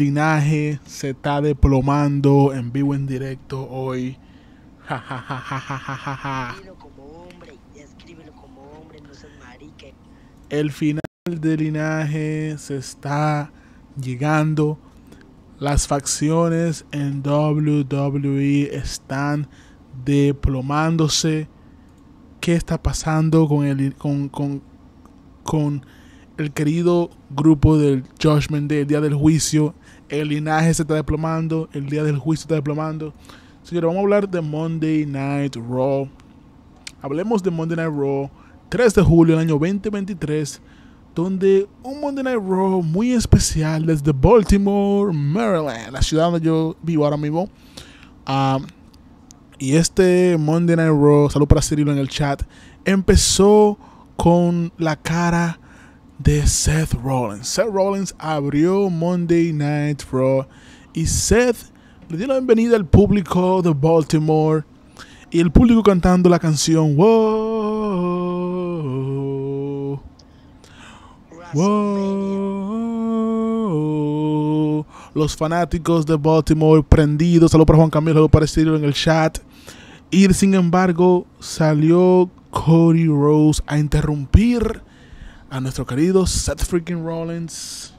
linaje se está deplomando en vivo en directo hoy. jajaja El final del linaje se está llegando. Las facciones en WWE están deplomándose. ¿Qué está pasando con el, con, el querido grupo del Judgment Day, día del juicio el linaje se está desplomando, el día del juicio está desplomando. Señores, vamos a hablar de Monday Night Raw. Hablemos de Monday Night Raw, 3 de julio del año 2023, donde un Monday Night Raw muy especial desde Baltimore, Maryland, la ciudad donde yo vivo ahora mismo. Ah, y este Monday Night Raw, salud para Cirilo en el chat, empezó con la cara de Seth Rollins. Seth Rollins abrió Monday Night Raw y Seth le dio la bienvenida al público de Baltimore y el público cantando la canción Wow. Los fanáticos de Baltimore prendidos, saludos para Juan Camilo, para en el chat. Y sin embargo, salió Cody Rose a interrumpir a nuestro querido Seth freaking Rollins.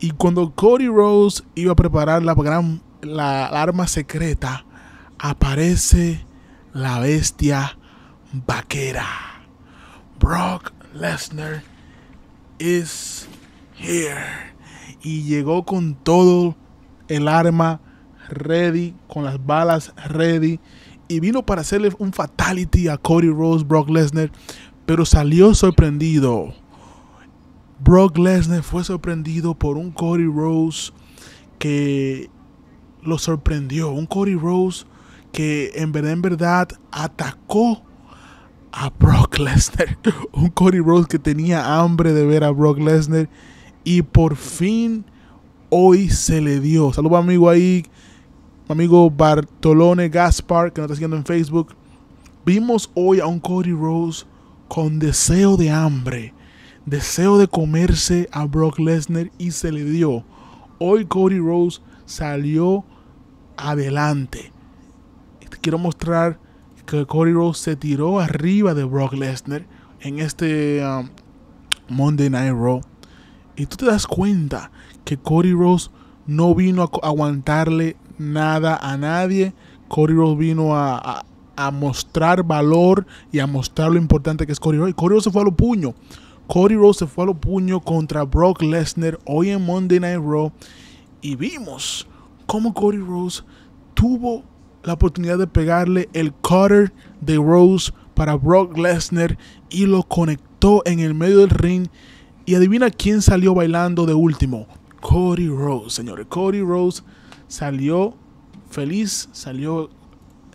Y cuando Cody Rose iba a preparar la gran la, arma secreta, aparece la bestia vaquera. Brock Lesnar is here. Y llegó con todo el arma ready, con las balas ready. Y vino para hacerle un fatality a Cody Rose Brock Lesnar pero salió sorprendido. Brock Lesnar fue sorprendido por un Cody Rose que lo sorprendió. Un Cody Rose que en verdad, en verdad atacó a Brock Lesnar. Un Cody Rose que tenía hambre de ver a Brock Lesnar. Y por fin hoy se le dio. Saludos amigo ahí, amigo Bartolone Gaspar, que nos está siguiendo en Facebook. Vimos hoy a un Cody Rose con deseo de hambre, deseo de comerse a Brock Lesnar y se le dio. Hoy Cody Rose salió adelante. Te quiero mostrar que Cody Rose se tiró arriba de Brock Lesnar en este um, Monday Night Raw. Y tú te das cuenta que Cody Rose no vino a aguantarle nada a nadie. Cody Rose vino a, a mostrar valor y a mostrar lo importante que es Cody Rhodes. Cody Rose se fue a los puños. Cody Rose se fue a los puños contra Brock Lesnar hoy en Monday Night Raw y vimos cómo Cody Rose tuvo la oportunidad de pegarle el cutter de Rose para Brock Lesnar y lo conectó en el medio del ring. Y adivina quién salió bailando de último. Cody Rose, señores. Cody Rose salió feliz, salió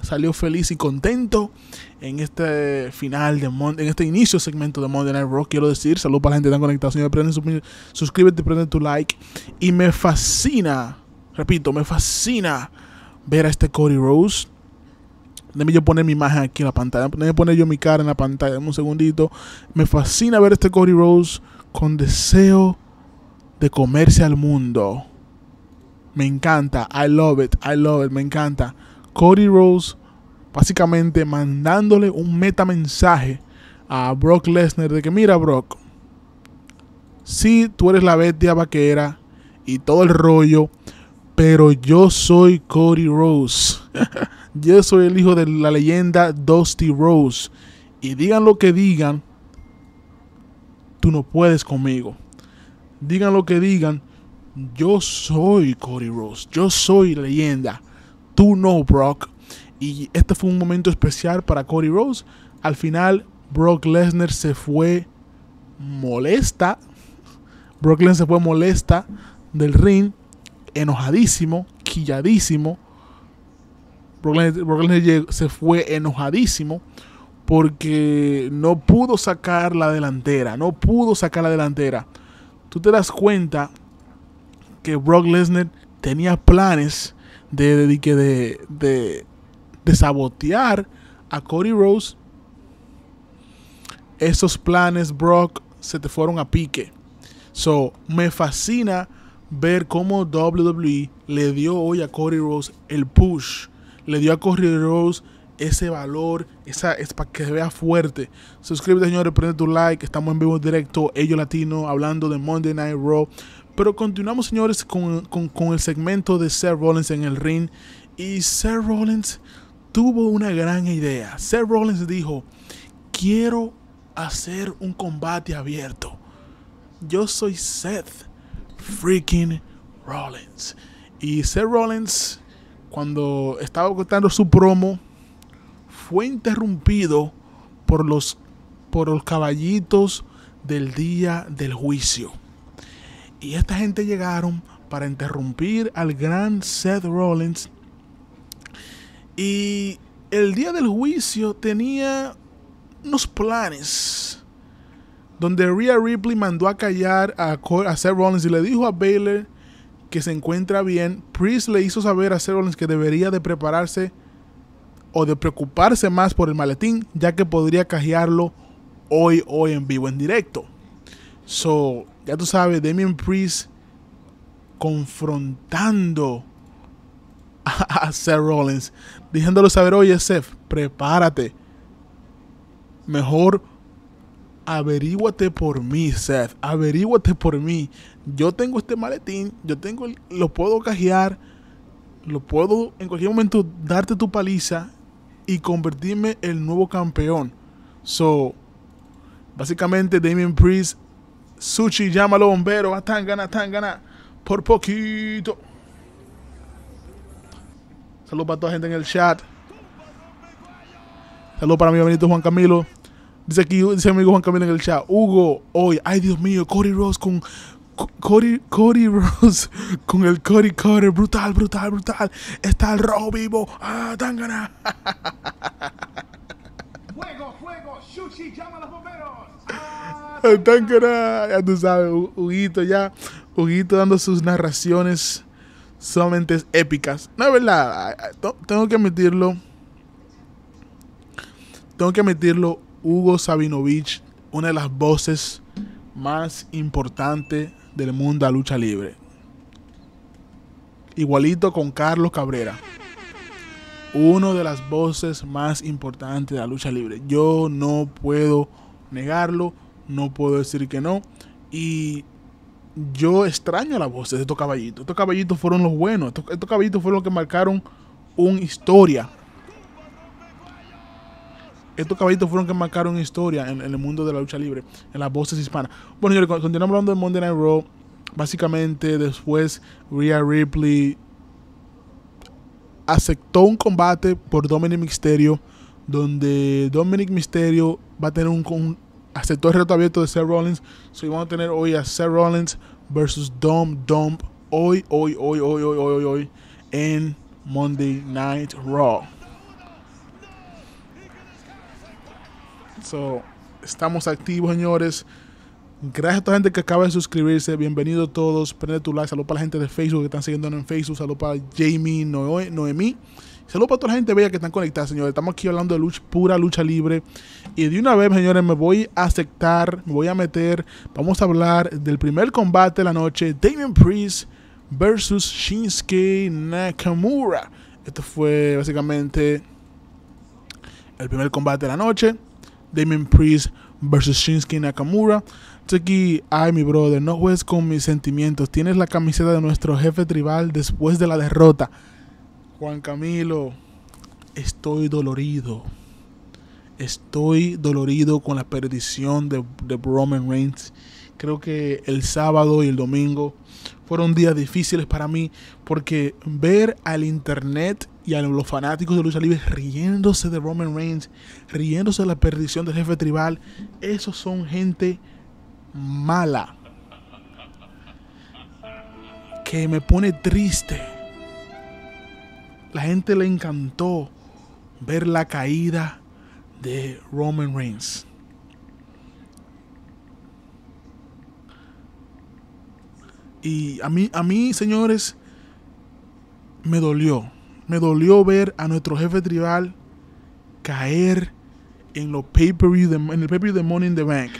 salió feliz y contento en este final de en este inicio segmento de Monday Night Raw. Quiero decir, salud para la gente tan conectada. Señor, prende, suscríbete, prende tu like. Y me fascina, repito, me fascina ver a este Cody Rose. Déjame yo poner mi imagen aquí en la pantalla. Déjame poner yo mi cara en la pantalla. un segundito. Me fascina ver a este Cody Rose con deseo de comerse al mundo. Me encanta. I love it. I love it. Me encanta. Cody Rose básicamente mandándole un meta mensaje a Brock Lesnar de que mira Brock, si tú eres la bestia vaquera y todo el rollo, pero yo soy Cody Rose. yo soy el hijo de la leyenda Dusty Rose. Y digan lo que digan, tú no puedes conmigo. Digan lo que digan, yo soy Cody Rose, yo soy leyenda. Tú no, Brock. Y este fue un momento especial para Cody Rose. Al final, Brock Lesnar se fue molesta. Brock Lesnar se fue molesta del ring, enojadísimo, quilladísimo. Brock Lesnar, Brock Lesnar se fue enojadísimo porque no pudo sacar la delantera, no pudo sacar la delantera. Tú te das cuenta que Brock Lesnar tenía planes de, de, de, de, sabotear a Cody Rose, esos planes, Brock, se te fueron a pique. So, me fascina ver cómo WWE le dio hoy a Cody Rose el push. Le dio a Cody Rose ese valor, esa, es para que se vea fuerte. Suscríbete, señores, prende tu like. Estamos en vivo directo, Ellos Latino, hablando de Monday Night Raw. Pero continuamos, señores, con, el segmento de Seth Rollins en el ring. Y Seth Rollins tuvo una gran idea. Seth Rollins dijo, quiero hacer un combate abierto. Yo soy Seth freaking Rollins. Y Seth Rollins, cuando estaba contando su promo, fue interrumpido por los, por los caballitos del día del juicio. Y esta gente llegaron para interrumpir al gran Seth Rollins. Y el día del juicio tenía unos planes donde Rhea Ripley mandó a callar a, Seth Rollins y le dijo a Baylor que se encuentra bien. Priest le hizo saber a Seth Rollins que debería de prepararse o de preocuparse más por el maletín, ya que podría cajearlo hoy, hoy en vivo, en directo. So, ya tú sabes, Damien Priest confrontando a, Seth Rollins, Diciéndolo saber, oye Seth, prepárate. Mejor averíguate por mí, Seth, averíguate por mí. Yo tengo este maletín, yo tengo, lo puedo cajear, lo puedo en cualquier momento darte tu paliza y convertirme el nuevo campeón. So, básicamente Damien Priest Sushi llama bombero, los bomberos, a Tangana, Tangana, por poquito. Saludos para toda la gente en el chat. Saludos para mi amigo Juan Camilo. Dice aquí, dice amigo Juan Camilo en el chat. Hugo, hoy, ay Dios mío, Cody Rose con. Cody, Cody Rose con el Cody Cutter. Brutal, brutal, brutal. Está el rojo vivo. Ah, Tangana. fuego, fuego, sushi, llama a ya tú sabes, Huguito ya, Huguito dando sus narraciones sumamente épicas. No es verdad, tengo que admitirlo. Tengo que admitirlo, Hugo Sabinovich, una de las voces más importantes del mundo de la lucha libre. Igualito con Carlos Cabrera. Uno de las voces más importantes de la lucha libre. Yo no puedo negarlo no puedo decir que no. Y yo extraño las voces de estos caballitos. Estos caballitos fueron los buenos. Estos, caballitos fueron los que marcaron una historia. Estos caballitos fueron los que marcaron historia en, el mundo de la lucha libre, en las voces hispanas. Bueno, continuamos hablando de Monday Night Raw. Básicamente, después Rhea Ripley aceptó un combate por Dominic Mysterio, donde Dominic Mysterio va a tener un, un aceptó el reto abierto de Seth Rollins. So, vamos a tener hoy a Seth Rollins versus Dom Dom hoy, hoy, hoy, hoy, hoy, hoy, hoy en Monday Night Raw. So, estamos activos, señores. Gracias a toda la gente que acaba de suscribirse. Bienvenidos todos. Prende tu like. Salud para la gente de Facebook que están siguiendo en Facebook. saludos para Jamie, Noemí. Saludos para toda la gente bella que están conectadas, señores. Estamos aquí hablando de lucha, pura lucha libre. Y de una vez, señores, me voy a aceptar, me voy a meter. Vamos a hablar del primer combate de la noche: Damien Priest versus Shinsuke Nakamura. Esto fue básicamente el primer combate de la noche. Damien Priest versus Shinsuke Nakamura. aquí, ay mi brother, no juegues con mis sentimientos. Tienes la camiseta de nuestro jefe tribal después de la derrota. Juan Camilo, estoy dolorido. Estoy dolorido con la perdición de, de Roman Reigns. Creo que el sábado y el domingo fueron días difíciles para mí porque ver al internet y a los fanáticos de Luis libre riéndose de Roman Reigns, riéndose de la perdición del jefe tribal, esos son gente mala que me pone triste la gente le encantó ver la caída de Roman Reigns. Y a mí, a mí, señores, me dolió. Me dolió ver a nuestro jefe tribal caer en, los pay -per -view en el pay per Money in the Bank.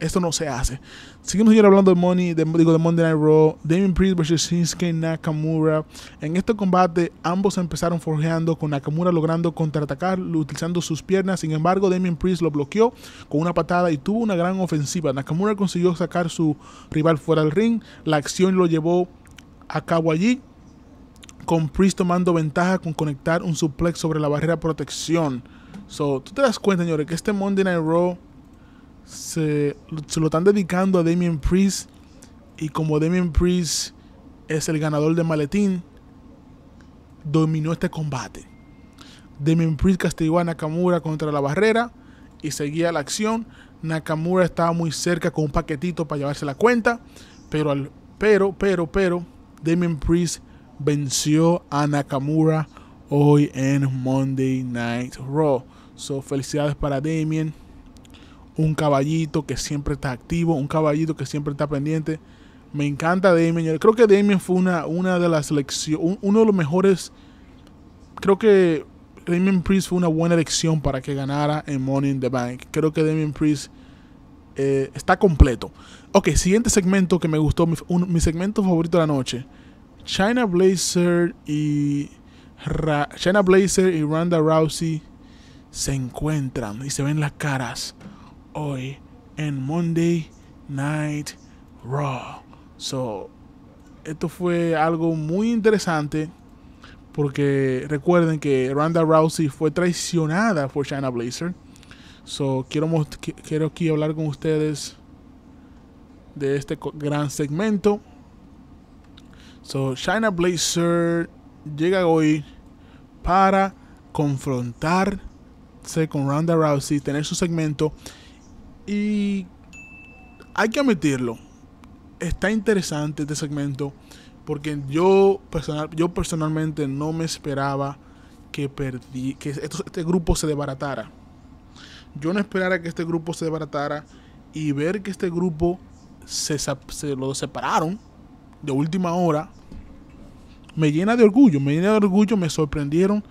Esto no se hace. Seguimos hablando de Money, digo, de Monday Night Raw, Damien Priest versus Shinsuke Nakamura. En este combate, ambos empezaron forjeando con Nakamura logrando contraatacar utilizando sus piernas. Sin embargo, Damien Priest lo bloqueó con una patada y tuvo una gran ofensiva. Nakamura consiguió sacar su rival fuera del ring. La acción lo llevó a cabo allí con Priest tomando ventaja con conectar un suplex sobre la barrera protección. So, tú te das cuenta, señores, que este Monday Night Raw se, lo están dedicando a Damien Priest. Y como Damien Priest es el ganador de maletín, dominó este combate. Damien Priest castigó a Nakamura contra la barrera y seguía la acción. Nakamura estaba muy cerca con un paquetito para llevarse la cuenta, pero, al, pero, pero, pero, Damien Priest venció a Nakamura hoy en Monday Night Raw. So, felicidades para Damien un caballito que siempre está activo, un caballito que siempre está pendiente. Me encanta Damien. creo que Damien fue una, una de las lecciones, uno de los mejores. Creo que Damien Priest fue una buena elección para que ganara en Money in the Bank. Creo que Damien Priest eh, está completo. Ok, siguiente segmento que me gustó, mi, segmento favorito de la noche. China Blazer y China Blazer y Ronda Rousey se encuentran y se ven las caras hoy en Monday Night Raw. So, esto fue algo muy interesante porque recuerden que Ronda Rousey fue traicionada por Shayna Blazer. So, quiero, quiero aquí hablar con ustedes de este gran segmento. So, Shayna Blazer llega hoy para confrontarse con Ronda Rousey, tener su segmento y hay que admitirlo, está interesante este segmento porque yo, personal, yo personalmente no me esperaba que, perdí, que este grupo se desbaratara. Yo no esperaba que este grupo se desbaratara y ver que este grupo se, lo separaron de última hora me llena de orgullo, me llena de orgullo, me sorprendieron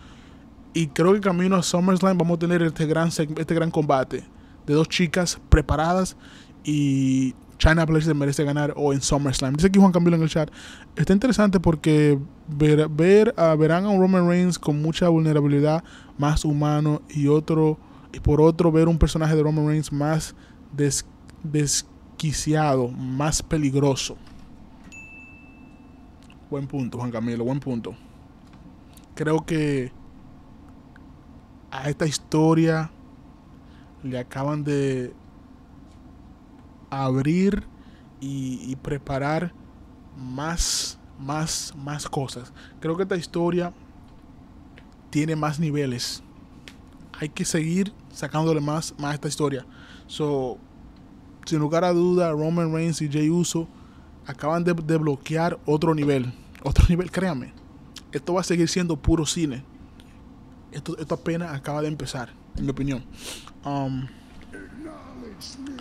y creo que camino a SummerSlam vamos a tener este gran, este gran combate de dos chicas preparadas y China Blaze merece ganar o en SummerSlam. Dice aquí Juan Camilo en el chat, está interesante porque ver, ver verán a Roman Reigns con mucha vulnerabilidad, más humano y otro y por otro ver un personaje de Roman Reigns más desquiciado, más peligroso. Buen punto, Juan Camilo, buen punto. Creo que a esta historia le acaban de abrir y, preparar más, más, más cosas. Creo que esta historia tiene más niveles. Hay que seguir sacándole más, más a esta historia. So, sin lugar a duda, Roman Reigns y Jay Uso acaban de bloquear otro nivel. Otro nivel, créame Esto va a seguir siendo puro cine. Esto, esto apenas acaba de empezar en mi opinión. Um,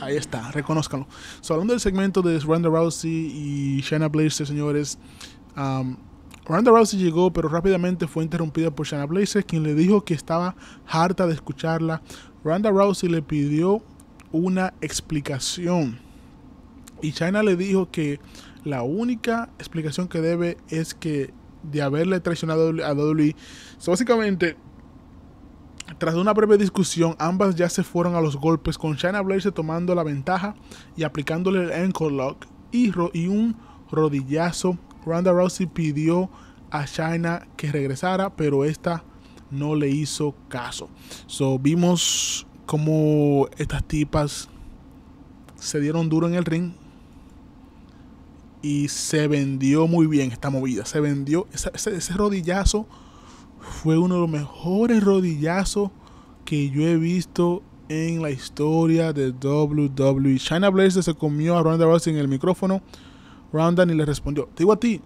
ahí está, reconozcanlo. So, hablando del segmento de Ronda Rousey y Shayna Blazer, señores. Um, Ronda Rousey llegó, pero rápidamente fue interrumpida por Shayna Blazer, quien le dijo que estaba harta de escucharla. Ronda Rousey le pidió una explicación. Y Shayna le dijo que la única explicación que debe es que de haberle traicionado a WWE. básicamente, tras una breve discusión, ambas ya se fueron a los golpes, con Shayna Blaze tomando la ventaja y aplicándole el ankle lock y, un rodillazo. Ronda Rousey pidió a Shayna que regresara, pero esta no le hizo caso. So, vimos cómo estas tipas se dieron duro en el ring y se vendió muy bien esta movida. Se vendió ese rodillazo fue uno de los mejores rodillazos que yo he visto en la historia de WWE. China Blazer se comió a Ronda Rousey en el micrófono. Ronda ni le respondió. Te digo a ti,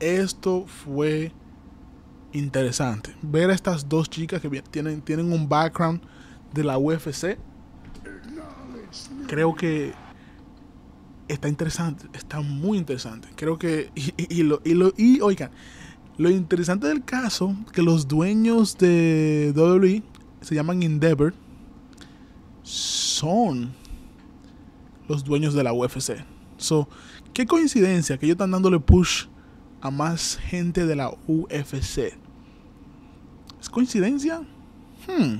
esto fue interesante. Ver a estas dos chicas que tienen, tienen un background de la UFC. Creo que está interesante, está muy interesante. Creo que. Y, y oigan, lo interesante del caso, que los dueños de WWE, se llaman Endeavor, son los dueños de la UFC. So, qué coincidencia que ellos están dándole push a más gente de la UFC. ¿Es coincidencia? Hmm.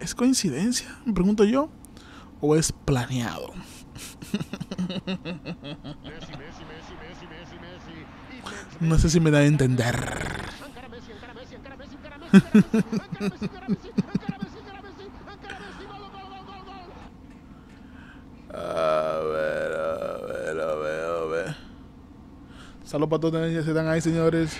¿Es coincidencia? Me pregunto yo. ¿O es planeado? No sé si me da a entender. a ver, a ver, a ver, a ver. Saludos para todos que están ahí, señores.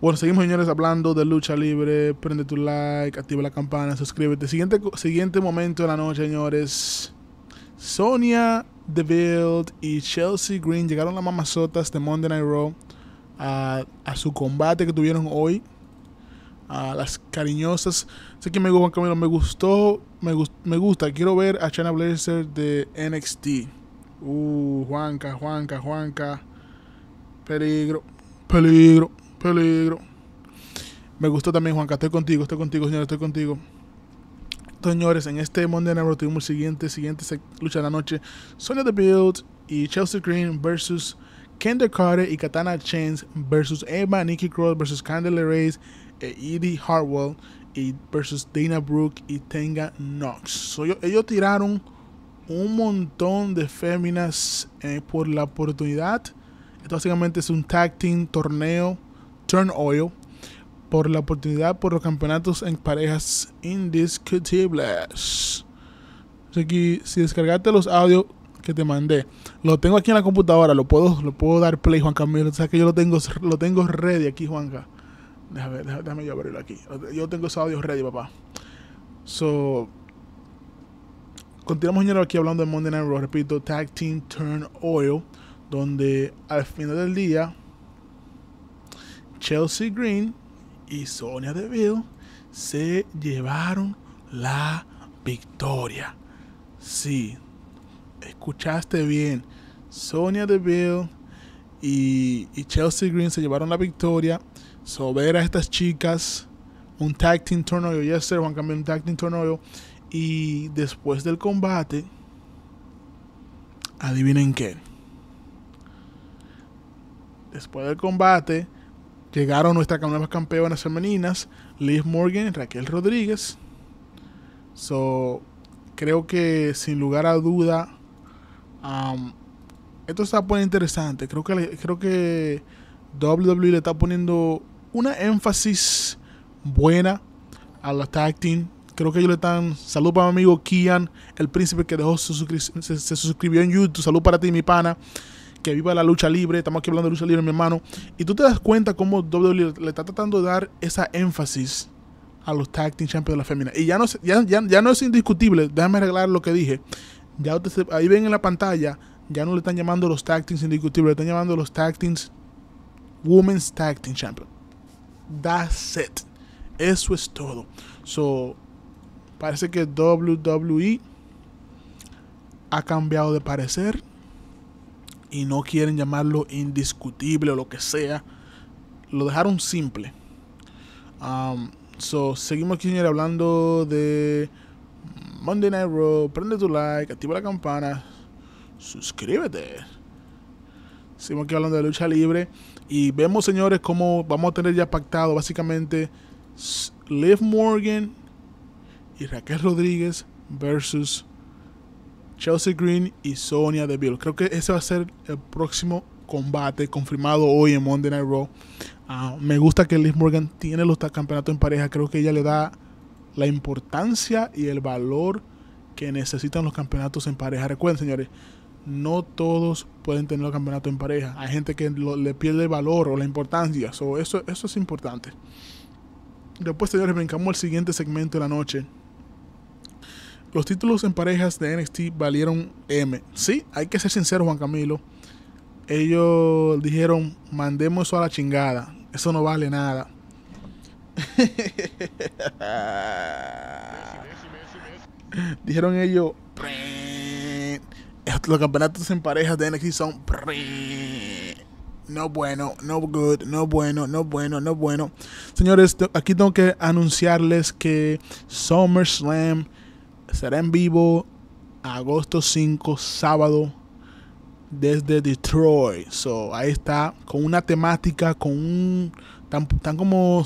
Bueno, seguimos señores hablando de lucha libre. Prende tu like, activa la campana, suscríbete. Siguiente, siguiente momento de la noche, señores. Sonia Deville y Chelsea Green llegaron las mamazotas de Monday Night Raw a, su combate que tuvieron hoy. A las cariñosas. Sé que me gustó, me gustó, me, me gusta. Quiero ver a Chana Blazer de NXT. Uh, Juanca, Juanca, Juanca. Peligro, peligro, peligro. Me gustó también, Juanca. Estoy contigo, estoy contigo, señor, estoy contigo. Señores, en este Monday Night Raw tuvimos siguiente, siguiente lucha de la noche. Sonya The Build y Chelsea Green versus Kendra Carter y Katana Chains versus Emma, Nikki Cross versus Candle Reyes, e Edie eh, Hartwell y versus Dana Brooke y Tenga Knox. So, ellos tiraron un montón de féminas eh, por la oportunidad. Esto básicamente es un tag team torneo, turn oil, por la oportunidad por los campeonatos en parejas indiscutibles. Así que si descargaste los audios que te mandé, lo tengo aquí en la computadora, lo puedo, lo puedo dar play, Juan Camilo. O sea que yo lo tengo, lo tengo ready aquí, Juanca. Déjame, déjame yo abrirlo aquí. Yo tengo esos audios ready, papá. So, continuamos aquí hablando de Monday Night Raw, repito, Tag Team Turn Oil, donde al final del día Chelsea Green y Sonia Deville se llevaron la victoria. Sí, escuchaste bien. Sonia Deville y, y Chelsea Green se llevaron la victoria. sobre a estas chicas un tag team Ya se van a un Y después del combate, adivinen qué. Después del combate, Llegaron nuestras nuevas campeonas femeninas, Liz Morgan y Raquel Rodríguez. So, creo que sin lugar a duda, esto está poniendo pues interesante. Creo que, creo que WWE le está poniendo una énfasis buena a la tag team. Creo que ellos le están. Salud para mi amigo Kian, el príncipe que dejó se, suscribió en YouTube. Salud para ti, mi pana que viva la lucha libre, estamos aquí hablando de lucha libre, mi hermano, y tú te das cuenta cómo WWE le está tratando de dar esa énfasis a los tag team champions de la femina. Y ya no, ya, no es indiscutible, déjame arreglar lo que dije. Ya ahí ven en la pantalla, ya no le están llamando los tag teams indiscutibles, le están llamando los tag teams Women's Tag Team Champions That's it. Eso es todo. So, parece que WWE ha cambiado de parecer y no quieren llamarlo indiscutible o lo que sea. Lo dejaron simple. Um, so, seguimos aquí, señores, hablando de Monday Night Raw. Prende tu like, activa la campana, suscríbete. Seguimos aquí hablando de lucha libre. Y vemos, señores, cómo vamos a tener ya pactado básicamente Liv Morgan y Raquel Rodríguez versus Chelsea Green y Sonia Deville. Creo que ese va a ser el próximo combate confirmado hoy en Monday Night Raw. Ah, me gusta que Liz Morgan tiene los campeonatos en pareja. Creo que ella le da la importancia y el valor que necesitan los campeonatos en pareja. Recuerden, señores, no todos pueden tener los campeonatos en pareja. Hay gente que le pierde valor o la importancia. eso, eso es importante. Después, señores, brincamos al siguiente segmento de la noche los títulos en parejas de NXT valieron M. Sí, hay que ser sincero, Juan Camilo. Ellos dijeron, mandemos eso a la chingada. Eso no vale nada. dijeron ellos, los campeonatos en parejas de NXT son no bueno, no good, no bueno, no bueno, no bueno. Señores, aquí tengo que anunciarles que SummerSlam será en vivo agosto 5, sábado, desde Detroit. So, ahí está, con una temática, con un. Tan, como.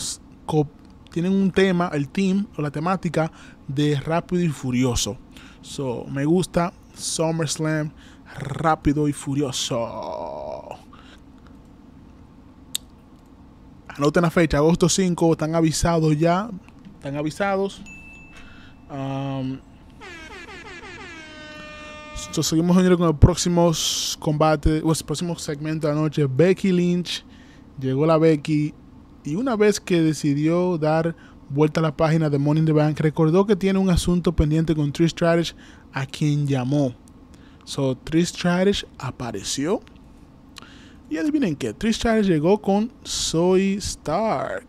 tienen un tema, el team, o la temática de Rápido y Furioso. So, me gusta SummerSlam, Rápido y Furioso. Anoten la fecha, agosto 5, están avisados ya. Están avisados. Um, Seguimos con el próximo combate, o el próximo segmento de la noche. Becky Lynch. Llegó la Becky. Y una vez que decidió dar vuelta a la página de Morning in the Bank, recordó que tiene un asunto pendiente con Trish Stratus, a quien llamó. So, Trish Stratus apareció. Y adivinen qué, Trish Stratus llegó con Soy Stark.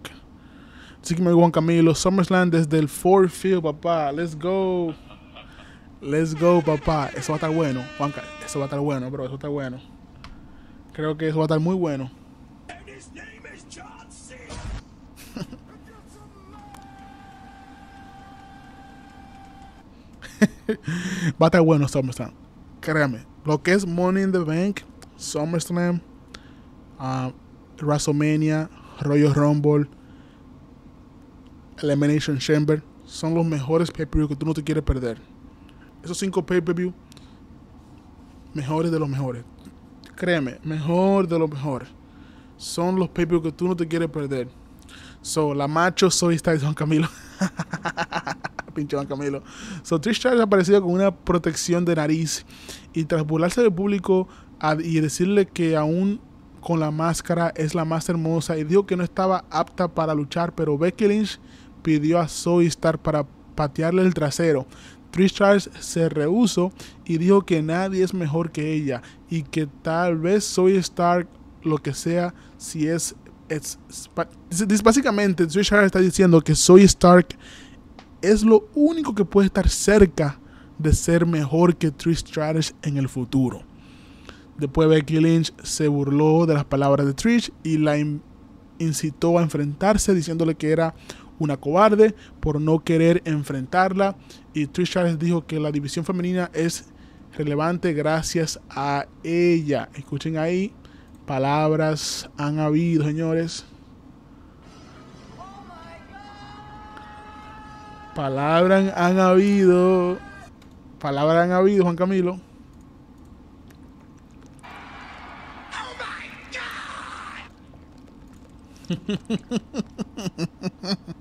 Así que me voy Juan Camilo, SummerSlam desde el Ford Field, papá. Let's go. Let's go, papá. Eso va a estar bueno, Juanca. Eso va a estar bueno, bro. Eso está bueno. Creo que eso va a estar muy bueno. va a estar bueno SummerSlam. Créame. Lo que es Money in the Bank, SummerSlam, ah, WrestleMania, Royal Rumble, Elimination Chamber, son los mejores pay que tú no te quieres perder esos cinco pay-per-view mejores de los mejores. Créeme, mejor de los mejores. Son los pay-per-view que tú no te quieres perder. So, la macho soy de Juan Camilo. Pinche Juan Camilo. So, Trish Charles aparecía con una protección de nariz y tras burlarse del público y decirle que aún con la máscara es la más hermosa y dijo que no estaba apta para luchar, pero Becky Lynch pidió a Soy Star para patearle el trasero. Trish Charles se rehusó y dijo que nadie es mejor que ella y que tal vez soy Stark lo que sea si es... es, básicamente Trish Charles está diciendo que soy Stark es lo único que puede estar cerca de ser mejor que Trish Stratus en el futuro. Después Becky Lynch se burló de las palabras de Trish y la incitó a enfrentarse diciéndole que era una cobarde por no querer enfrentarla. Y Trish Charles dijo que la división femenina es relevante gracias a ella. Escuchen ahí, palabras han habido, señores. Palabras han habido. Palabras han habido, Juan Camilo. Oh my God.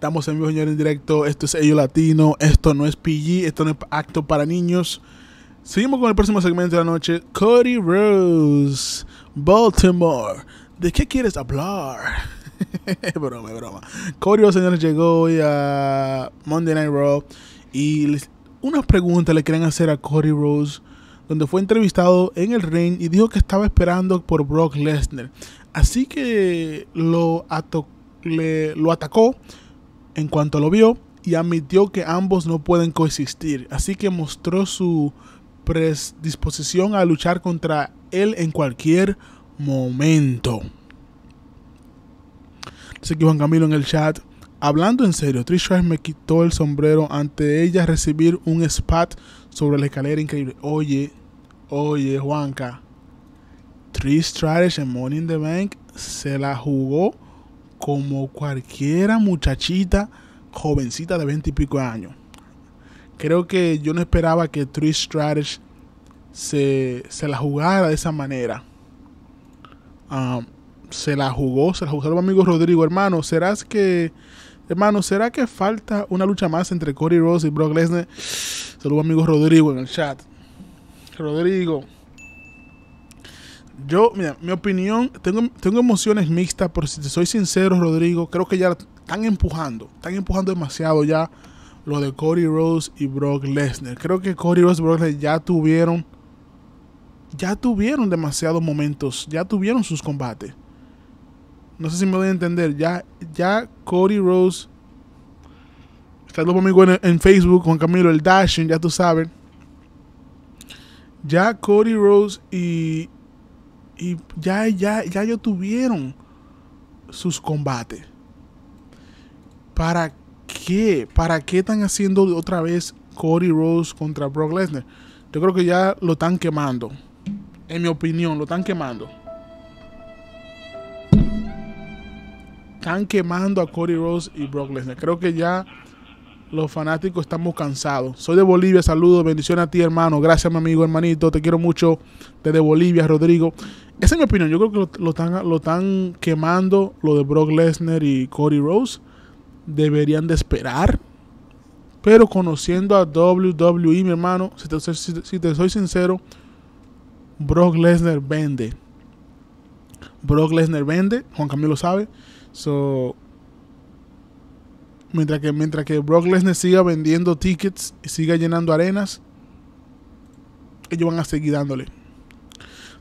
Estamos en vivo, señor, en directo. Esto es Ello Latino. Esto no es PG. Esto no es acto para niños. Seguimos con el próximo segmento de la noche. Cody Rose, Baltimore. ¿De qué quieres hablar? broma, broma. Cody Rose, señores, llegó hoy a Monday Night Raw. Y unas preguntas le querían hacer a Cody Rose. Donde fue entrevistado en el ring y dijo que estaba esperando por Brock Lesnar. Así que lo, lo atacó en cuanto lo vio y admitió que ambos no pueden coexistir, así que mostró su predisposición a luchar contra él en cualquier momento. Dice que Juan Camilo en el chat. Hablando en serio, Trish me quitó el sombrero ante ella recibir un spat sobre la escalera increíble. Oye, oye, Juanca. Trish Trash en in the Bank se la jugó como cualquiera muchachita jovencita de 20 y pico años. Creo que yo no esperaba que Trish Stratus se, la jugara de esa manera. Ah, se la jugó, se la jugó amigo Rodrigo. Hermano, ¿serás que... Hermano, ¿será que falta una lucha más entre Cody Ross y Brock Lesnar? Saludos, amigo Rodrigo, en el chat. Rodrigo, yo, mira, mi opinión, tengo, emociones mixtas, por si te soy sincero, Rodrigo, creo que ya están empujando, están empujando demasiado ya lo de Cody Rose y Brock Lesnar. Creo que Cody Rose y Brock Lesnar ya tuvieron, ya tuvieron demasiados momentos, ya tuvieron sus combates. No sé si me voy a entender, ya, ya Cody Rose, está conmigo en, en Facebook, Juan Camilo, el Dashing, ya tú sabes. Ya Cody Rose y y ya, ya, ya ellos tuvieron sus combates. ¿Para qué? ¿Para qué están haciendo otra vez Cody Rose contra Brock Lesnar? Yo creo que ya lo están quemando. En mi opinión, lo están quemando. Están quemando a Cody Rose y Brock Lesnar. Creo que ya los fanáticos estamos cansados. Soy de Bolivia, saludos, bendiciones a ti, hermano. Gracias, mi amigo, hermanito. Te quiero mucho de Bolivia, Rodrigo. Esa es mi opinión. Yo creo que lo, están, lo están quemando, lo de Brock Lesnar y Cody Rose. Deberían de esperar. Pero conociendo a WWE, mi hermano, si te, si te soy sincero, Brock Lesnar vende. Brock Lesnar vende, Juan Camilo sabe. So, Mientras que, mientras que Brock Lesnar siga vendiendo tickets y siga llenando arenas, ellos van a seguir dándole.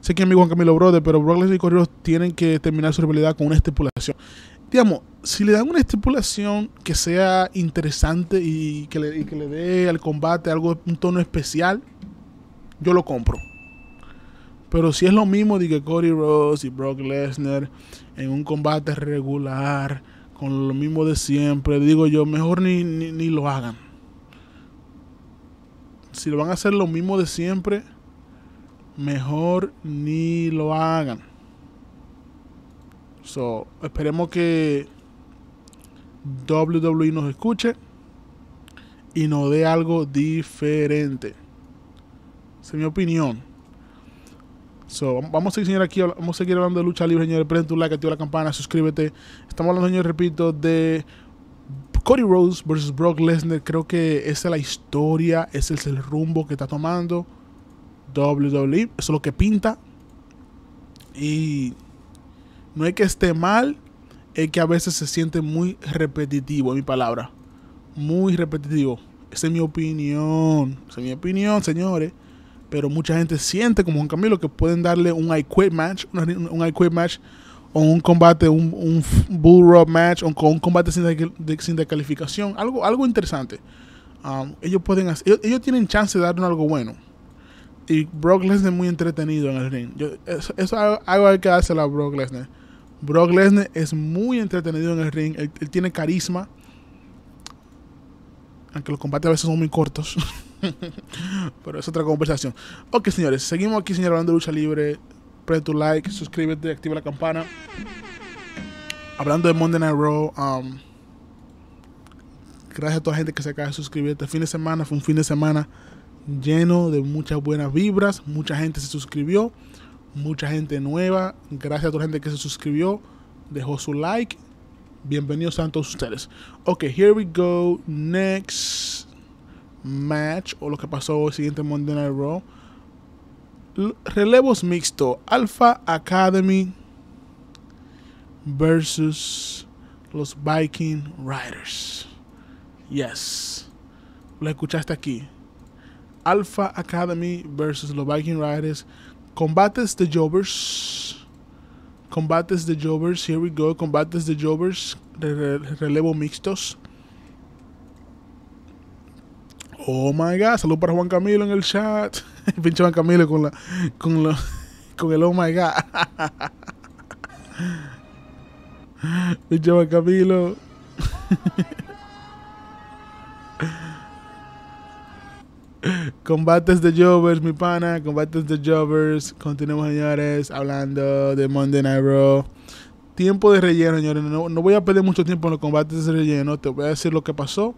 Sé que es mi Juan Camilo Brother, pero Brock Lesnar y Ross tienen que terminar su rivalidad con una estipulación. Digamos, si le dan una estipulación que sea interesante y que le, que le dé al combate algo, un tono especial, yo lo compro. Pero si es lo mismo de que Cody Rhodes y Brock Lesnar en un combate regular, con lo mismo de siempre. Digo yo, mejor ni, ni, lo hagan. Si lo van a hacer lo mismo de siempre, mejor ni lo hagan. So, esperemos que WWE nos escuche y nos dé algo diferente. Esa es mi opinión. So, vamos a seguir aquí, vamos a seguir hablando de lucha libre, señores. Prende tu like, activa la campana, suscríbete. Estamos hablando, señores, repito, de Cody Rhodes versus Brock Lesnar. Creo que esa es la historia, ese es el rumbo que está tomando WWE. Eso es lo que pinta. Y no es que esté mal, es que a veces se siente muy repetitivo, en mi palabra. Muy repetitivo. Esa es mi opinión. Esa es mi opinión, señores pero mucha gente siente como Juan Camilo que pueden darle un I match, un, un I match o un combate, un, bull match o un combate sin, de, descalificación, algo, algo interesante. Um, ellos pueden hacer, ellos, tienen chance de darnos algo bueno. Y Brock Lesnar es muy entretenido en el ring. eso, algo hay que dárselo a Brock Lesnar. Brock Lesnar es muy entretenido en el ring. él tiene carisma. Aunque los combates a veces son muy cortos. Pero es otra conversación. Ok, señores, seguimos aquí, señores, hablando de lucha libre. Press tu like, suscríbete, activa la campana. Hablando de Monday Night Raw, um, gracias a toda la gente que se acaba de suscribir. Este fin de semana fue un fin de semana lleno de muchas buenas vibras. Mucha gente se suscribió, mucha gente nueva. Gracias a toda la gente que se suscribió, dejó su like. Bienvenidos a todos ustedes. Ok, here we go. Next match o lo que pasó el siguiente Monday Night Raw. Relevos mixto. Alpha Academy versus los Viking Riders. Yes. Lo escuchaste aquí. Alpha Academy versus los Viking Riders. Combates de Jobbers. Combates de Jobbers. Here we go. Combates de Jobbers. Relevos relevo mixtos. Oh my god, salud para Juan Camilo en el chat. pinche Juan Camilo con la. con el oh my god. pinche Juan Camilo. Combates de Jovers mi pana. Combates de Jovers Continuemos, señores, hablando de Monday Night Raw. Tiempo de relleno, señores. no voy a perder mucho tiempo en los combates de relleno. Te voy a decir lo que pasó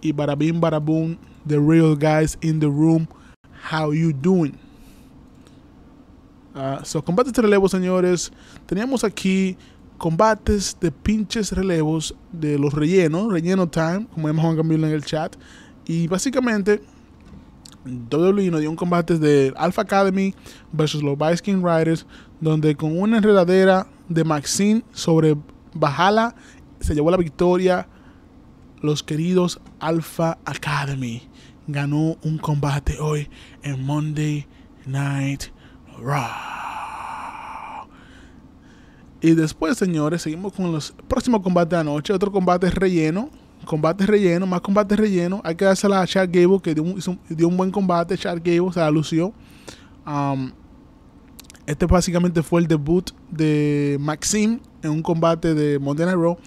y barabim barabum The Real Guys in the Room, How You Doing? Uh, so, combates de relevos señores. Teníamos aquí combates de pinches relevos de los rellenos, relleno time, como hemos cambiado en el chat. Y básicamente, WWE nos dio un combate de Alpha Academy versus los Viking Riders, donde con una enredadera de Maxine sobre Bajala se llevó la victoria los queridos Alpha Academy ganó un combate hoy en Monday Night Raw. Y después, señores, seguimos con los próximos combate de anoche. Otro combate relleno. Combate relleno, más combate relleno. Hay que dársela a Chad Gable, que dio un, buen combate. Chad Gable se la um, este básicamente fue el debut de Maxim en un combate de Monday Night Raw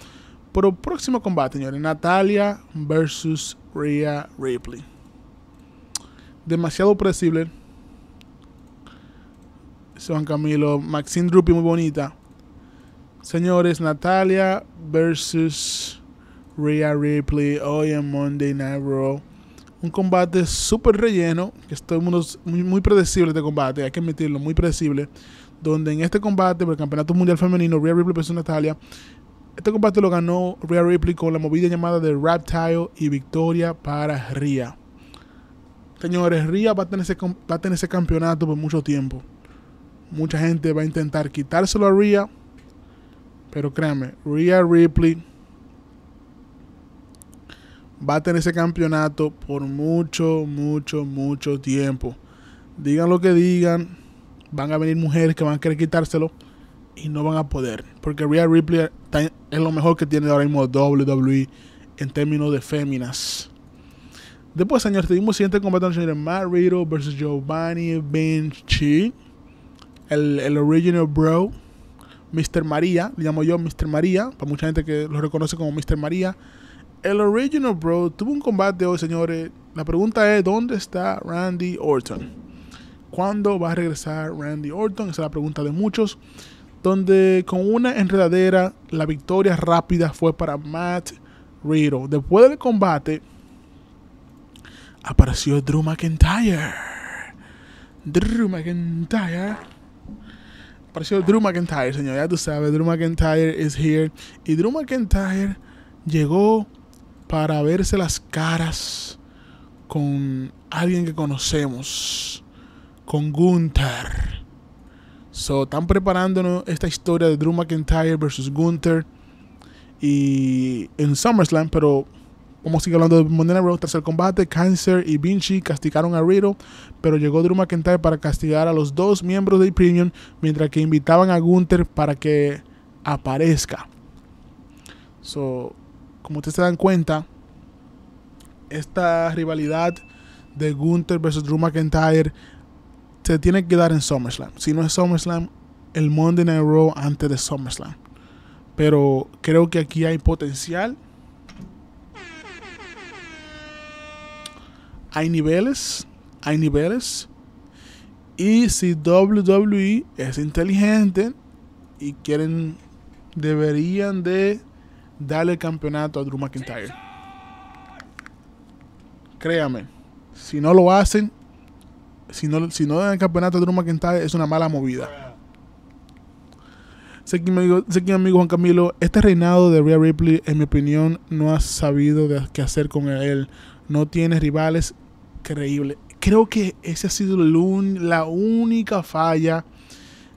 por próximo combate, señores. Natalia versus Rhea Ripley. Demasiado predecible. Juan Camilo. Maxine Drupi, muy bonita. Señores, Natalia versus Rhea Ripley hoy en Monday Night Raw. Un combate súper relleno, que es muy, muy predecible este combate, hay que admitirlo, muy predecible. Donde en este combate por el Campeonato Mundial Femenino, Rhea Ripley versus Natalia, este combate lo ganó Rhea Ripley con la movida llamada de Raptile y victoria para Rhea. Señores, Rhea va a, tener ese, va a tener ese campeonato por mucho tiempo. Mucha gente va a intentar quitárselo a Rhea. Pero créanme, Rhea Ripley va a tener ese campeonato por mucho, mucho, mucho tiempo. Digan lo que digan, van a venir mujeres que van a querer quitárselo y no van a poder. Porque Rhea Ripley es lo mejor que tiene ahora mismo WWE en términos de féminas. Después, señores, tenemos siguiente combate Matt Riddle versus Giovanni Vinci. El, el, original bro, Mr. María, le llamo yo Mr. María, para mucha gente que lo reconoce como Mr. María. El original bro tuvo un combate hoy, señores. La pregunta es, ¿dónde está Randy Orton? ¿Cuándo va a regresar Randy Orton? Esa es la pregunta de muchos donde con una enredadera la victoria rápida fue para Matt Riddle. Después del combate apareció Drew McIntyre. Drew McIntyre. Apareció Drew McIntyre, señor. Ya tú sabes, Drew McIntyre is here. Y Drew McIntyre llegó para verse las caras con alguien que conocemos. Con Gunther. So, están preparándonos esta historia de Drew McIntyre versus Gunther y en SummerSlam, pero vamos a seguir hablando de Monday Night Raw. Tras el combate, Cancer y Vinci castigaron a Riddle, pero llegó Drew McIntyre para castigar a los dos miembros de Premium, mientras que invitaban a Gunther para que aparezca. So, como ustedes se dan cuenta, esta rivalidad de Gunther versus Drew McIntyre se tiene que dar en SummerSlam. Si no es SummerSlam, el Monday Night Raw antes de SummerSlam. Pero creo que aquí hay potencial. Hay niveles. Hay niveles. Y si WWE es inteligente y quieren, deberían de darle el campeonato a Drew McIntyre. Créame, si no lo hacen, si no, si no dan el campeonato de Drew McIntyre, es una mala movida. Sé que, mi amigo, Juan Camilo, este reinado de Rhea Ripley, en mi opinión, no ha sabido qué hacer con él. No tiene rivales creíbles. Creo que esa ha sido la única falla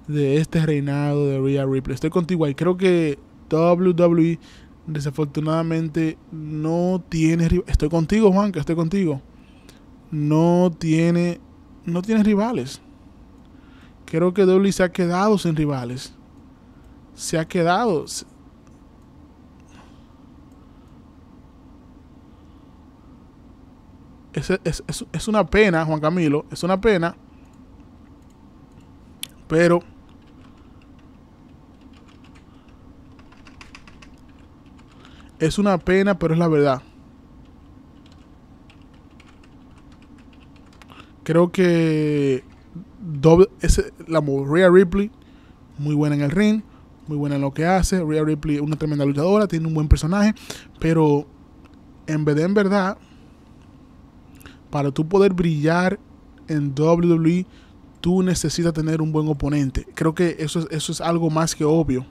de este reinado de Rhea Ripley. Estoy contigo ahí. Creo que WWE desafortunadamente no tiene... Estoy contigo, Juan, que estoy contigo. No tiene no tiene rivales. Creo que Dolly se ha quedado sin rivales. Se ha quedado. Es, es una pena, Juan Camilo. Es una pena. Pero. Es una pena, pero es la verdad. Creo que doble, ese, la Rhea Ripley, muy buena en el ring, muy buena en lo que hace. Rhea Ripley es una tremenda luchadora, tiene un buen personaje, pero en vez en verdad, para tú poder brillar en WWE, tú necesitas tener un buen oponente. Creo que eso eso es algo más que obvio.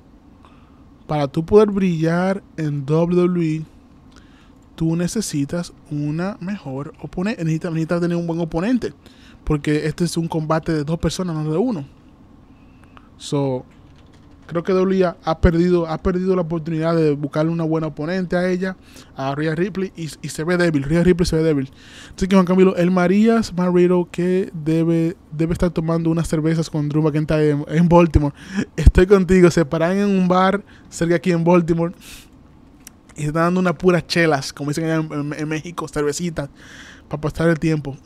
Para tú poder brillar en WWE, tú necesitas una mejor oponente, necesitas, necesitas, tener un buen oponente, porque este es un combate de dos personas, no de uno. So, creo que Dolia ha perdido, ha perdido la oportunidad de buscarle una buena oponente a ella, a Rhea Ripley, y, se ve débil, Rhea Ripley se ve débil. Así que Juan Camilo, el Marías Marrero que debe, debe estar tomando unas cervezas con Drew McIntyre en, en Baltimore. Estoy contigo, se paran en un bar cerca aquí en Baltimore. Y se está dando una pura chelas, como dicen allá en, México, Cervecita para pasar el tiempo.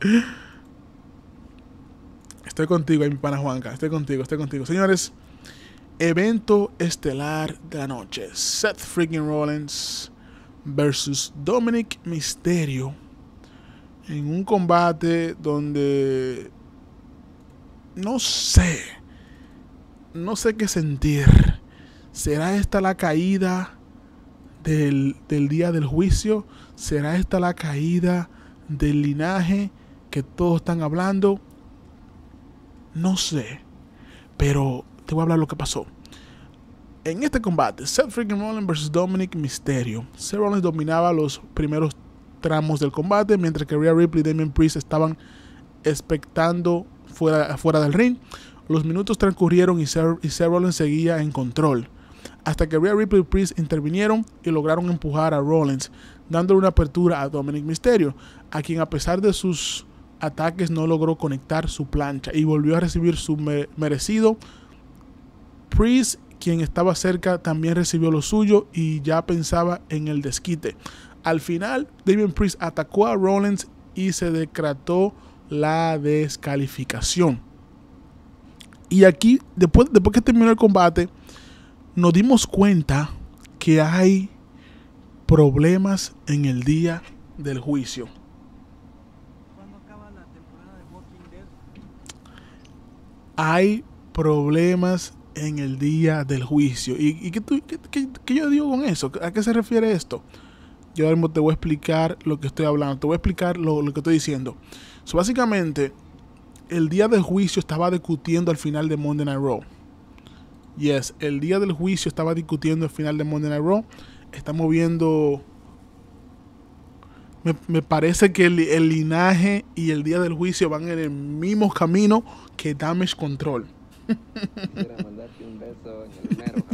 estoy contigo, ahí mi pana Juanca, estoy contigo, estoy contigo. Señores, evento estelar de la noche. Seth freaking Rollins versus Dominic Mysterio. En un combate donde... No sé. No sé qué sentir ¿Será esta la caída del, día del juicio? ¿Será esta la caída del linaje que todos están hablando? No sé, pero te voy a hablar lo que pasó. En este combate, Seth freaking Rollins versus Dominic Mysterio. Seth Rollins dominaba los primeros tramos del combate, mientras que Rhea Ripley y Damien Priest estaban expectando fuera, del ring. Los minutos transcurrieron y y Seth Rollins seguía en control hasta que Rhea Ripley y Priest intervinieron y lograron empujar a Rollins, dándole una apertura a Dominic Mysterio, a quien a pesar de sus ataques no logró conectar su plancha y volvió a recibir su merecido. Priest, quien estaba cerca, también recibió lo suyo y ya pensaba en el desquite. Al final, David Priest atacó a Rollins y se decretó la descalificación. Y aquí, después, después que terminó el combate, nos dimos cuenta que hay problemas en el día del juicio. Hay problemas en el día del juicio. ¿Y, qué, yo digo con eso? ¿A qué se refiere esto? Yo mismo te voy a explicar lo que estoy hablando, te voy a explicar lo, que estoy diciendo. básicamente, el día del juicio estaba discutiendo al final de Monday Night Raw Yes, el día del juicio estaba discutiendo el final de Monday Night Raw. Estamos viendo. Me, parece que el, linaje y el día del juicio van en el mismo camino que Damage Control. mandarte un beso en el mero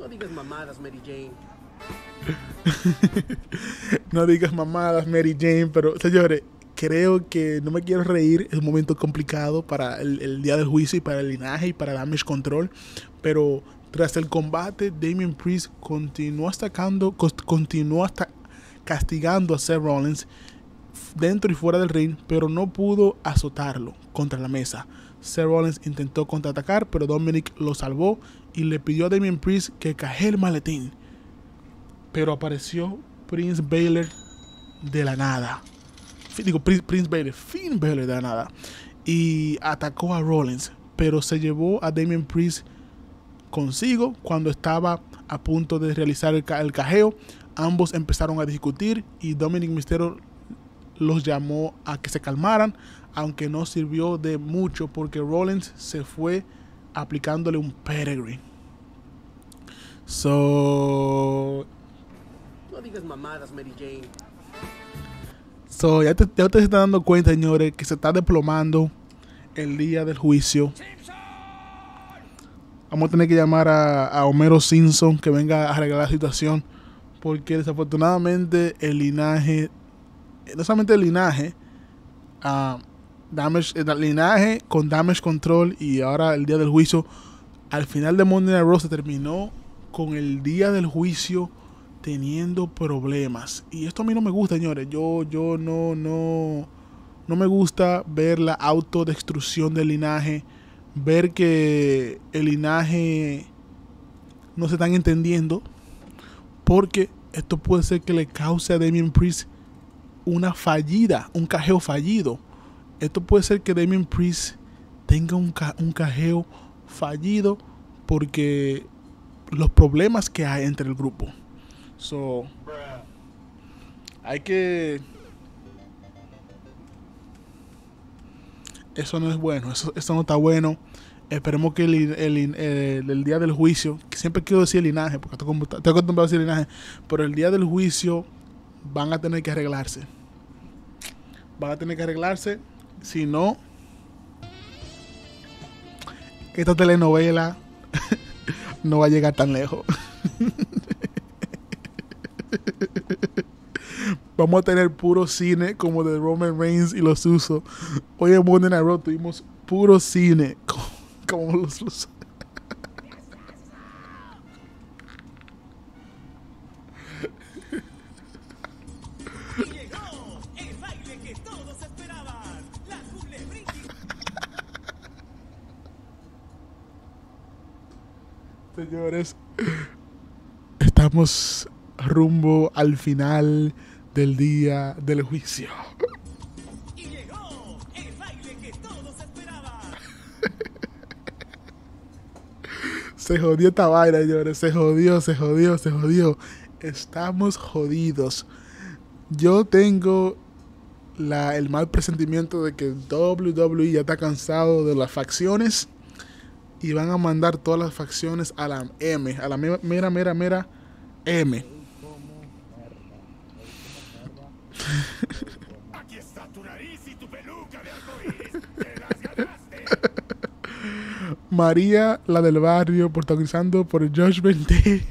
No digas mamadas, Mary Jane. no digas mamadas, Mary Jane, pero señores, creo que no me quiero reír. Es un momento complicado para el, día del juicio y para el linaje y para el Amish Control. Pero tras el combate, Damien Priest continuó atacando, continuó hasta castigando a Seth Rollins dentro y fuera del ring, pero no pudo azotarlo contra la mesa. Seth Rollins intentó contraatacar, pero Dominic lo salvó y le pidió a Damien Priest que caje el maletín. Pero apareció Prince Baylor de la nada digo, Prince Bailey, Finn Bailey de nada, y atacó a Rollins, pero se llevó a Damien Priest consigo cuando estaba a punto de realizar el, cajeo. Ambos empezaron a discutir y Dominic Mysterio los llamó a que se calmaran, aunque no sirvió de mucho porque Rollins se fue aplicándole un pedigree. So. No digas mamadas, Mary Jane ya, te, se están dando cuenta, señores, que se está desplomando el día del juicio. Vamos a tener que llamar a, Homero Simpson que venga a arreglar la situación. Porque desafortunadamente el linaje, no solamente el linaje, uh, el linaje con damage control y ahora el día del juicio, al final de Monday Night Raw se terminó con el día del juicio teniendo problemas. Y esto a mí no me gusta, señores. Yo, yo no, no, no me gusta ver la autodestrucción del linaje. Ver que el linaje no se están entendiendo. Porque esto puede ser que le cause a Damien Priest una fallida, un cajeo fallido. Esto puede ser que Damien Priest tenga un cajeo fallido porque los problemas que hay entre el grupo. So, hay que... Eso no es bueno, eso, no está bueno. Esperemos que el, el, día del juicio, que siempre quiero decir linaje, porque estoy, estoy acostumbrado a decir linaje, pero el día del juicio van a tener que arreglarse. Van a tener que arreglarse, si no, esta telenovela no va a llegar tan lejos. Vamos a tener puro cine como de Roman Reigns y los Usos. Hoy en Monday Night Raw tuvimos puro cine como, los Usos. Señores, estamos rumbo al final del día del juicio. se jodió esta vaina, señores. Se jodió, se jodió, se jodió. Estamos jodidos. Yo tengo la, el mal presentimiento de que WWE ya está cansado de las facciones y van a mandar todas las facciones a la M, a la mera, mera, mera M y María, la del barrio, protagonizando por Josh Bentley.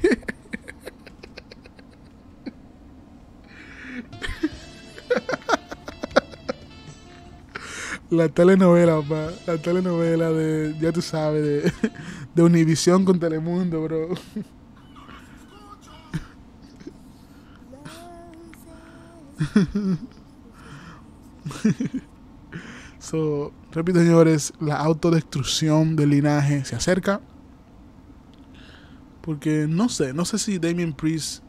la telenovela, papá. La telenovela de, ya tú sabes, de, de Univisión con Telemundo, bro. so, repito, señores, la autodestrucción del linaje se acerca. Porque no sé, no sé si Damien Priest,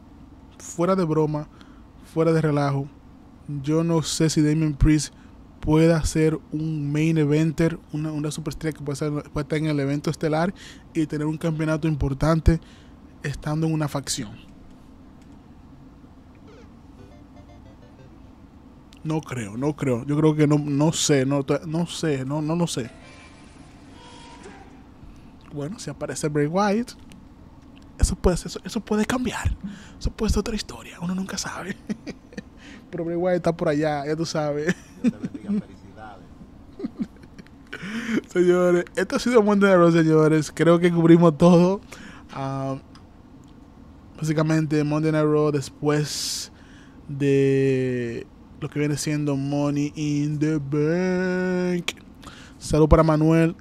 fuera de broma, fuera de relajo, yo no sé si Damien Priest pueda ser un main eventer, una, una superestrella que pueda, ser, pueda estar en el evento estelar y tener un campeonato importante estando en una facción. No creo, no creo. Yo creo que no, no sé, no, no sé, no, no, no sé. Bueno, si aparece Bray White eso puede, eso, puede cambiar. Eso puede ser otra historia, uno nunca sabe. Pero Bray White está por allá, ya tú sabes. señores, esto ha sido Monte de señores. Creo que cubrimos todo. Ah, básicamente, Monday Night después de lo que viene siendo Money in the Bank. Salud para Manuel.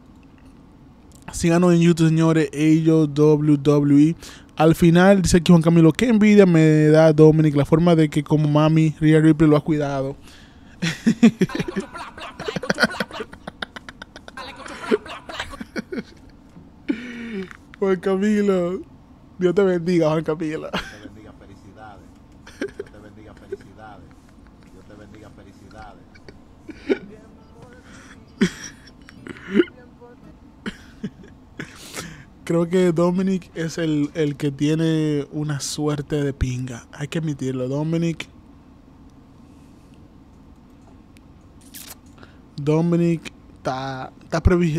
Síganos en YouTube, señores. Ellos WWE. Al final dice aquí Juan Camilo, qué envidia me da Dominic. La forma de que como mami, Ria Ripley lo ha cuidado. Juan Camilo. Dios te bendiga, Juan Camilo. creo que Dominic es el, que tiene una suerte de pinga. Hay que admitirlo. Dominic. Dominic ta,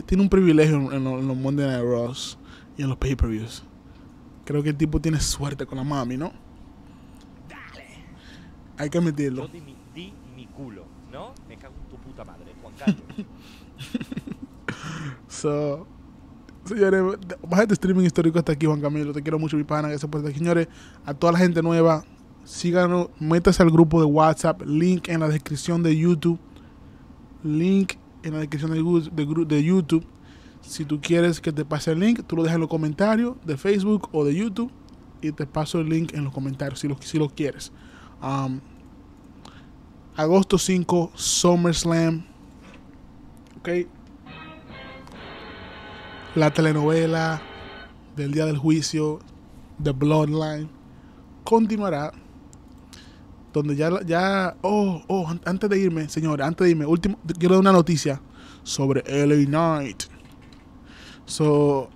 tiene un privilegio en, los, Monday Night y en los pay-per-views. Creo que el tipo tiene suerte con la mami, ¿no? Dale. Hay que admitirlo. Yo di mi, culo, ¿no? Me cago en tu puta madre, Juan Carlos. so. Señores, baja este streaming histórico hasta aquí, Juan Camilo. Te quiero mucho, mi pana. Gracias por estar Señores, a toda la gente nueva, síganos, métase al grupo de WhatsApp, link en la descripción de YouTube, link en la descripción de, de YouTube. Si tú quieres que te pase el link, tú lo dejas en los comentarios de Facebook o de YouTube y te paso el link en los comentarios si lo, si lo quieres. Um, agosto 5, SummerSlam. Ok, la telenovela del día del juicio, The Bloodline, continuará. Donde ya, ya, oh, oh, antes de irme, señores, antes de irme, último, quiero dar una noticia sobre LA Knight. So,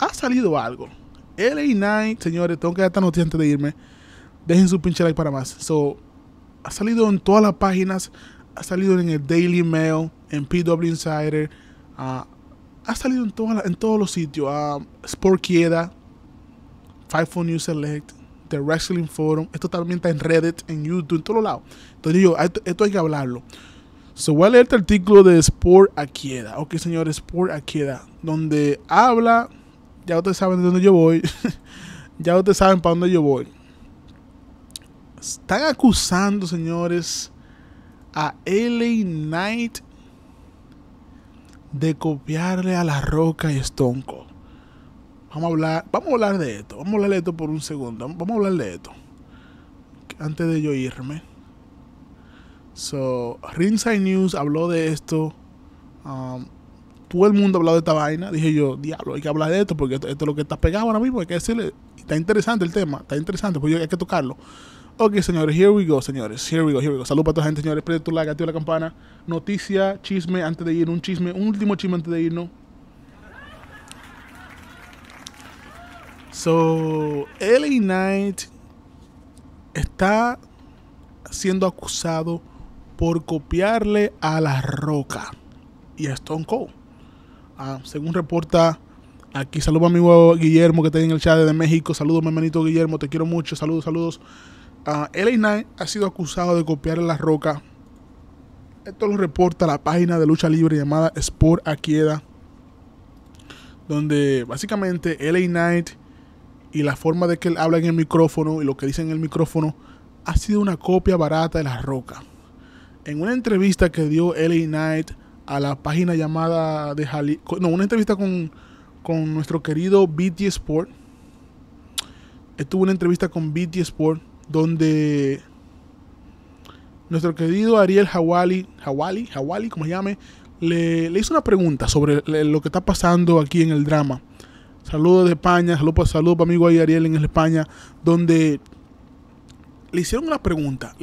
ha salido algo. LA Knight, señores, tengo que dar esta noticia antes de irme. Dejen su pinche like para más. So, ha salido en todas las páginas. Ha salido en el Daily Mail, en PW Insider, uh, ha salido en, en todos los sitios. a ah, Sport Five News Select, The Wrestling Forum. Esto también está en Reddit, en YouTube, en todos lados. Entonces yo, esto, hay que hablarlo. So, voy a leer este artículo de Sport Akieda. Ok, señores, Sport Akieda. Donde habla, ya ustedes saben de dónde yo voy. ya ustedes saben para dónde yo voy. Están acusando, señores, a LA Knight de copiarle a la roca y Vamos a hablar, vamos a hablar de esto, vamos a hablar de esto por un segundo, vamos a hablar de esto. Antes de yo irme. So, Ringside News habló de esto. Um, todo el mundo ha de esta vaina. Dije yo, diablo, hay que hablar de esto porque esto, es lo que está pegado ahora mismo. Hay que decirle, está interesante el tema, está interesante, pues hay que tocarlo. Ok, señores, here we go, señores. Here we go, here we go. Salud para toda la gente, señores. Prende tu like, activa la campana. Noticia, chisme antes de ir, un chisme, un último chisme antes de irnos. So, LA Knight está siendo acusado por copiarle a La Roca y a Stone Cold. Ah, según reporta aquí, saludo a mi amigo Guillermo que está en el chat de México. Saludos, mi hermanito Guillermo, te quiero mucho. Saludos, saludos. Ah, LA Knight ha sido acusado de copiar la roca. Esto lo reporta la página de lucha libre llamada Sport Akieda. Donde básicamente LA Knight y la forma de que él habla en el micrófono y lo que dice en el micrófono ha sido una copia barata de la roca. En una entrevista que dio LA Knight a la página llamada de no, una entrevista con, con nuestro querido BT Sport. Estuvo una entrevista con BT Sport donde nuestro querido Ariel Hawali, Hawali, Hawali, como se llame, le, hizo una pregunta sobre lo que está pasando aquí en el drama. Saludos de España, saludos saludo para mi amigo ahí Ariel en España, donde le hicieron una pregunta.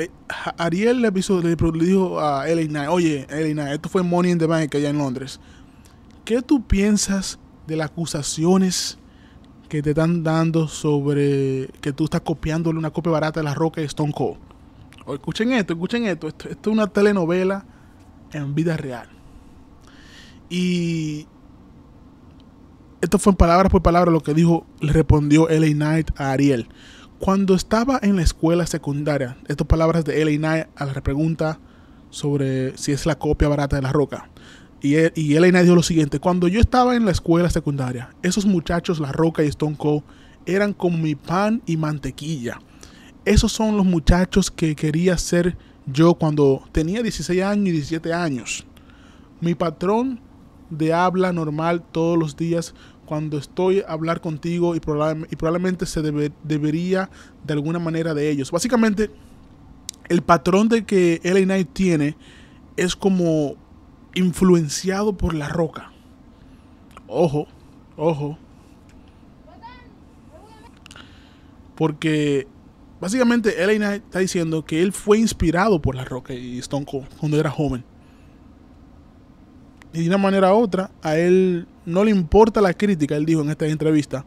Ariel le, dijo a Elena, oye, Elena, esto fue Money in the Bank allá en Londres. ¿Qué tú piensas de las acusaciones que te están dando sobre que tú estás copiándole una copia barata de la roca de Stone Cold. O escuchen esto, escuchen esto. esto. es una telenovela en vida real. Y esto fue en palabras por palabras lo que dijo, le respondió LA Knight a Ariel. Cuando estaba en la escuela secundaria, estas palabras de LA Knight a la pregunta sobre si es la copia barata de la roca. Y, y Elena dijo lo siguiente, cuando yo estaba en la escuela secundaria, esos muchachos, La Roca y Stone Cold, eran como mi pan y mantequilla. Esos son los muchachos que quería ser yo cuando tenía 16 años y 17 años. Mi patrón de habla normal todos los días cuando estoy a hablar contigo y, probablemente se debería de alguna manera de ellos. Básicamente, el patrón de que LA tiene es como influenciado por la roca. Ojo, ojo. Porque básicamente Elena está diciendo que él fue inspirado por la roca y Stone Cold cuando era joven. Y de una manera u otra, a él no le importa la crítica, él dijo en esta entrevista.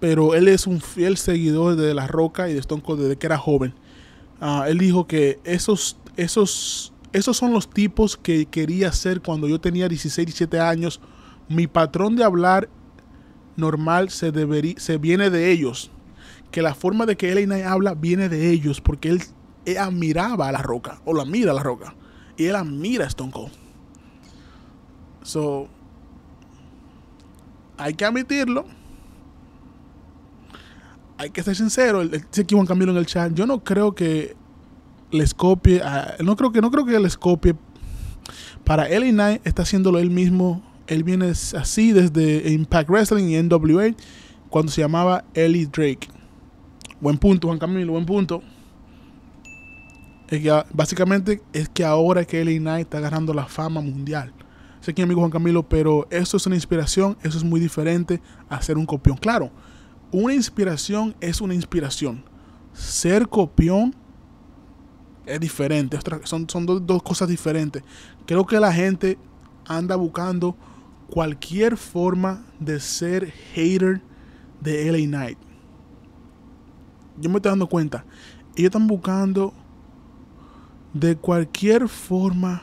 Pero él es un fiel seguidor de La Roca y de Stone Cold desde que era joven. Ah, él dijo que esos, esos esos son los tipos que quería ser cuando yo tenía 16, 17 años. Mi patrón de hablar normal se, se viene de ellos. Que la forma de que él habla viene de ellos, porque él, admiraba a la roca, o la mira a la roca, y él admira a Stone Cold. So, hay que admitirlo. Hay que ser sincero. se en el chat. Yo no creo que les copie, no creo que no creo que les copie. Para Ellie Knight está haciéndolo él mismo. Él viene así desde Impact Wrestling y NWA cuando se llamaba Ellie Drake. Buen punto, Juan Camilo, buen punto. básicamente es que ahora que Ellie Knight está ganando la fama mundial. Sé que amigo Juan Camilo, pero eso es una inspiración, eso es muy diferente a ser un copión. Claro, una inspiración es una inspiración. Ser copión es diferente. Son, dos, dos cosas diferentes. Creo que la gente anda buscando cualquier forma de ser hater de LA Knight. Yo me estoy dando cuenta. Ellos están buscando de cualquier forma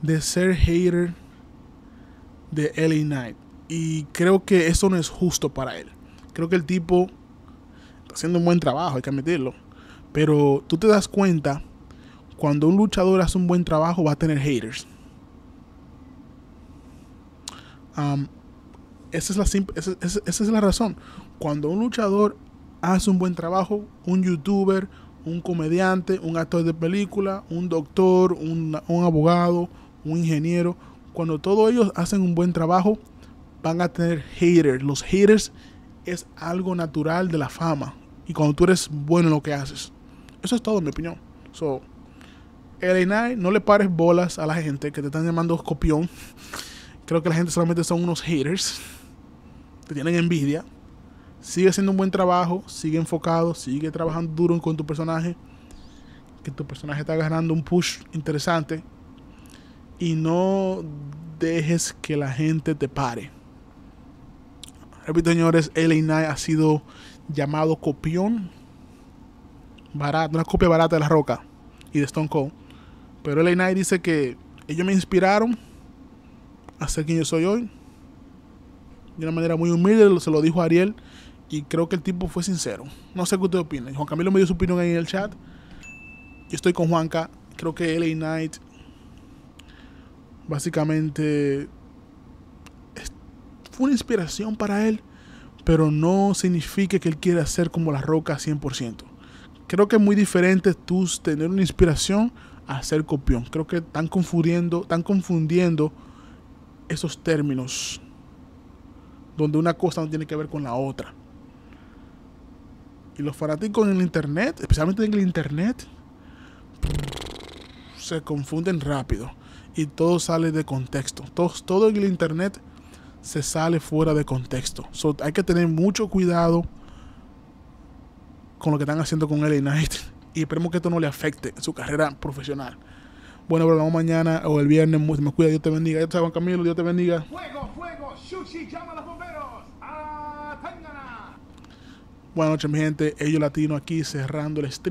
de ser hater de LA Knight. Y creo que eso no es justo para él. Creo que el tipo está haciendo un buen trabajo, hay que admitirlo. Pero tú te das cuenta, cuando un luchador hace un buen trabajo va a tener haters. esa, es la razón. Cuando un luchador hace un buen trabajo, un youtuber, un comediante, un actor de película, un doctor, un, un, abogado, un ingeniero. Cuando todos ellos hacen un buen trabajo, van a tener haters. Los haters es algo natural de la fama. Y cuando tú eres bueno en lo que haces. Eso es todo, en mi opinión. So, Elena, no le pares bolas a la gente que te están llamando copión. Creo que la gente solamente son unos haters. Te tienen envidia. Sigue haciendo un buen trabajo, sigue enfocado, sigue trabajando duro con tu personaje. Que tu personaje está ganando un push interesante. Y no dejes que la gente te pare. Repito, señores, LA ha sido llamado copión barata, una copia barata de La Roca y de Stone Cold. Pero LA Knight dice que ellos me inspiraron a ser quien yo soy hoy. De una manera muy humilde, se lo dijo Ariel. Y creo que el tipo fue sincero. No sé qué usted opina. Juan Camilo me dio su opinión ahí en el chat. Yo estoy con Juanca. Creo que LA Knight básicamente fue una inspiración para él, pero no significa que él quiera ser como la roca 100% creo que es muy diferente tú tener una inspiración a ser copión. Creo que están confundiendo, están confundiendo esos términos donde una cosa no tiene que ver con la otra. Y los fanáticos en el internet, especialmente en el internet, se confunden rápido y todo sale de contexto. Todo, en el internet se sale fuera de contexto. hay que tener mucho cuidado con lo que están haciendo con LA Night y esperemos que esto no le afecte su carrera profesional. Bueno, pero mañana o el viernes. Me cuida, Dios te bendiga. Ya Juan Camilo, Dios te bendiga. Fuego, fuego, llama a los bomberos. Buenas noches, mi gente. Ellos Latino aquí cerrando el stream.